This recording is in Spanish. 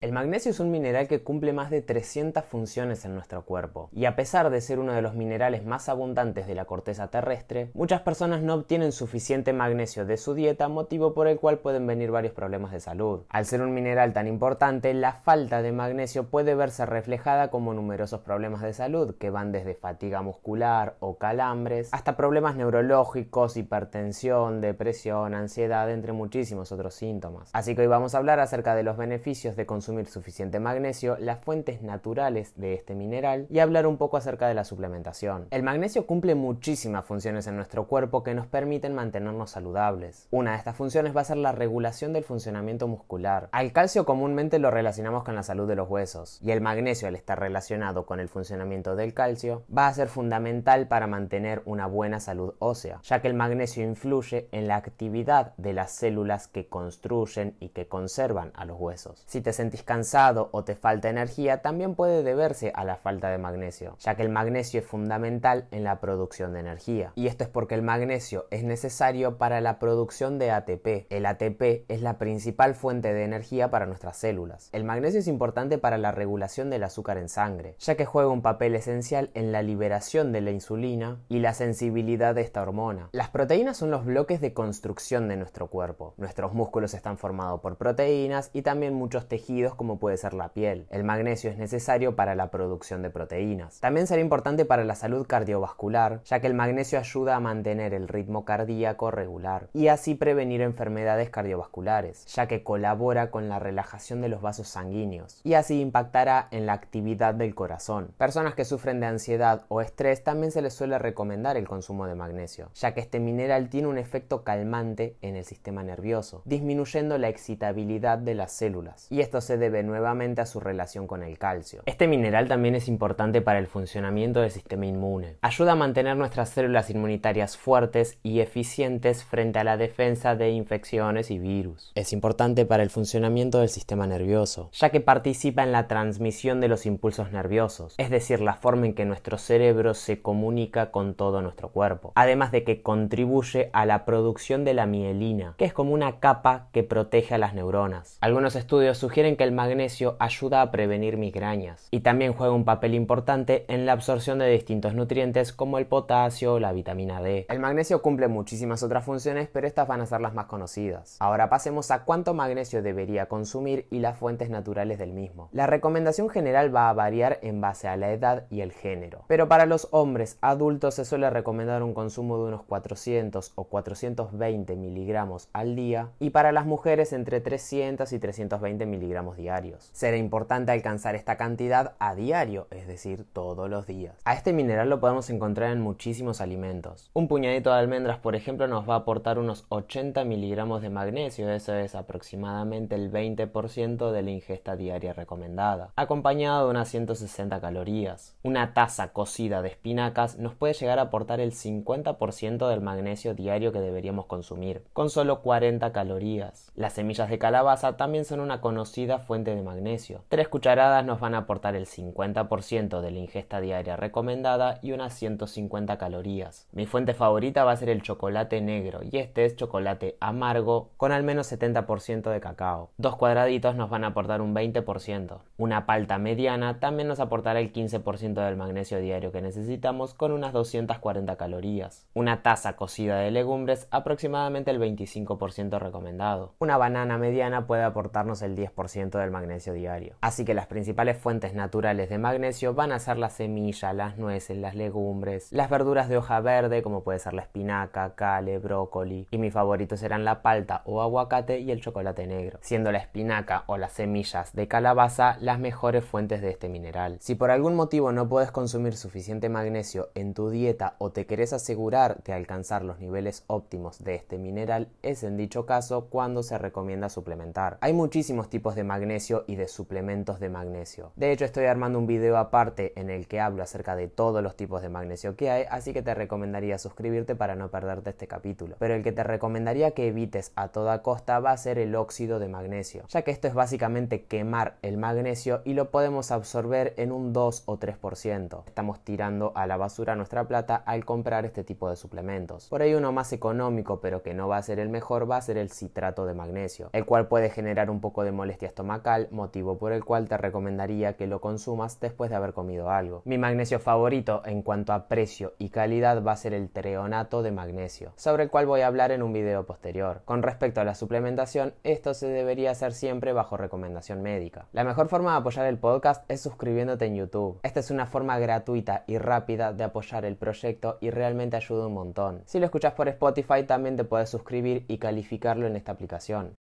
El magnesio es un mineral que cumple más de 300 funciones en nuestro cuerpo, y a pesar de ser uno de los minerales más abundantes de la corteza terrestre, muchas personas no obtienen suficiente magnesio de su dieta, motivo por el cual pueden venir varios problemas de salud. Al ser un mineral tan importante, la falta de magnesio puede verse reflejada como numerosos problemas de salud, que van desde fatiga muscular o calambres, hasta problemas neurológicos, hipertensión, depresión, ansiedad, entre muchísimos otros síntomas. Así que hoy vamos a hablar acerca de los beneficios de consumir suficiente magnesio, las fuentes naturales de este mineral y hablar un poco acerca de la suplementación. El magnesio cumple muchísimas funciones en nuestro cuerpo que nos permiten mantenernos saludables. Una de estas funciones va a ser la regulación del funcionamiento muscular. Al calcio comúnmente lo relacionamos con la salud de los huesos y el magnesio al estar relacionado con el funcionamiento del calcio va a ser fundamental para mantener una buena salud ósea, ya que el magnesio influye en la actividad de las células que construyen y que conservan a los huesos. Si te sentís cansado o te falta energía también puede deberse a la falta de magnesio, ya que el magnesio es fundamental en la producción de energía. Y esto es porque el magnesio es necesario para la producción de ATP. El ATP es la principal fuente de energía para nuestras células. El magnesio es importante para la regulación del azúcar en sangre, ya que juega un papel esencial en la liberación de la insulina y la sensibilidad de esta hormona. Las proteínas son los bloques de construcción de nuestro cuerpo. Nuestros músculos están formados por proteínas y también muchos tejidos como puede ser la piel. El magnesio es necesario para la producción de proteínas. También será importante para la salud cardiovascular, ya que el magnesio ayuda a mantener el ritmo cardíaco regular y así prevenir enfermedades cardiovasculares, ya que colabora con la relajación de los vasos sanguíneos y así impactará en la actividad del corazón. Personas que sufren de ansiedad o estrés también se les suele recomendar el consumo de magnesio, ya que este mineral tiene un efecto calmante en el sistema nervioso, disminuyendo la excitabilidad de las células. Y esto se debe nuevamente a su relación con el calcio. Este mineral también es importante para el funcionamiento del sistema inmune. Ayuda a mantener nuestras células inmunitarias fuertes y eficientes frente a la defensa de infecciones y virus. Es importante para el funcionamiento del sistema nervioso, ya que participa en la transmisión de los impulsos nerviosos, es decir, la forma en que nuestro cerebro se comunica con todo nuestro cuerpo, además de que contribuye a la producción de la mielina, que es como una capa que protege a las neuronas. Algunos estudios sugieren que el magnesio ayuda a prevenir migrañas y también juega un papel importante en la absorción de distintos nutrientes como el potasio o la vitamina D. El magnesio cumple muchísimas otras funciones, pero estas van a ser las más conocidas. Ahora pasemos a cuánto magnesio debería consumir y las fuentes naturales del mismo. La recomendación general va a variar en base a la edad y el género, pero para los hombres adultos se suele recomendar un consumo de unos 400 o 420 miligramos al día y para las mujeres entre 300 y 320 miligramos diarios. Será importante alcanzar esta cantidad a diario, es decir, todos los días. A este mineral lo podemos encontrar en muchísimos alimentos. Un puñadito de almendras, por ejemplo, nos va a aportar unos 80 miligramos de magnesio, eso es aproximadamente el 20% de la ingesta diaria recomendada, acompañado de unas 160 calorías. Una taza cocida de espinacas nos puede llegar a aportar el 50% del magnesio diario que deberíamos consumir, con solo 40 calorías. Las semillas de calabaza también son una conocida fuente de magnesio. Tres cucharadas nos van a aportar el 50% de la ingesta diaria recomendada y unas 150 calorías. Mi fuente favorita va a ser el chocolate negro y este es chocolate amargo con al menos 70% de cacao. Dos cuadraditos nos van a aportar un 20%. Una palta mediana también nos aportará el 15% del magnesio diario que necesitamos con unas 240 calorías. Una taza cocida de legumbres aproximadamente el 25% recomendado. Una banana mediana puede aportarnos el 10% del magnesio diario. Así que las principales fuentes naturales de magnesio van a ser las semillas, las nueces, las legumbres, las verduras de hoja verde como puede ser la espinaca, cale, brócoli y mis favoritos serán la palta o aguacate y el chocolate negro, siendo la espinaca o las semillas de calabaza las mejores fuentes de este mineral. Si por algún motivo no puedes consumir suficiente magnesio en tu dieta o te querés asegurar de alcanzar los niveles óptimos de este mineral, es en dicho caso cuando se recomienda suplementar. Hay muchísimos tipos de magnesio magnesio y de suplementos de magnesio. De hecho, estoy armando un video aparte en el que hablo acerca de todos los tipos de magnesio que hay, así que te recomendaría suscribirte para no perderte este capítulo. Pero el que te recomendaría que evites a toda costa va a ser el óxido de magnesio, ya que esto es básicamente quemar el magnesio y lo podemos absorber en un 2 o 3%. Estamos tirando a la basura nuestra plata al comprar este tipo de suplementos. Por ahí uno más económico, pero que no va a ser el mejor, va a ser el citrato de magnesio, el cual puede generar un poco de molestias macal, motivo por el cual te recomendaría que lo consumas después de haber comido algo. Mi magnesio favorito en cuanto a precio y calidad va a ser el treonato de magnesio, sobre el cual voy a hablar en un video posterior. Con respecto a la suplementación, esto se debería hacer siempre bajo recomendación médica. La mejor forma de apoyar el podcast es suscribiéndote en YouTube. Esta es una forma gratuita y rápida de apoyar el proyecto y realmente ayuda un montón. Si lo escuchas por Spotify también te puedes suscribir y calificarlo en esta aplicación.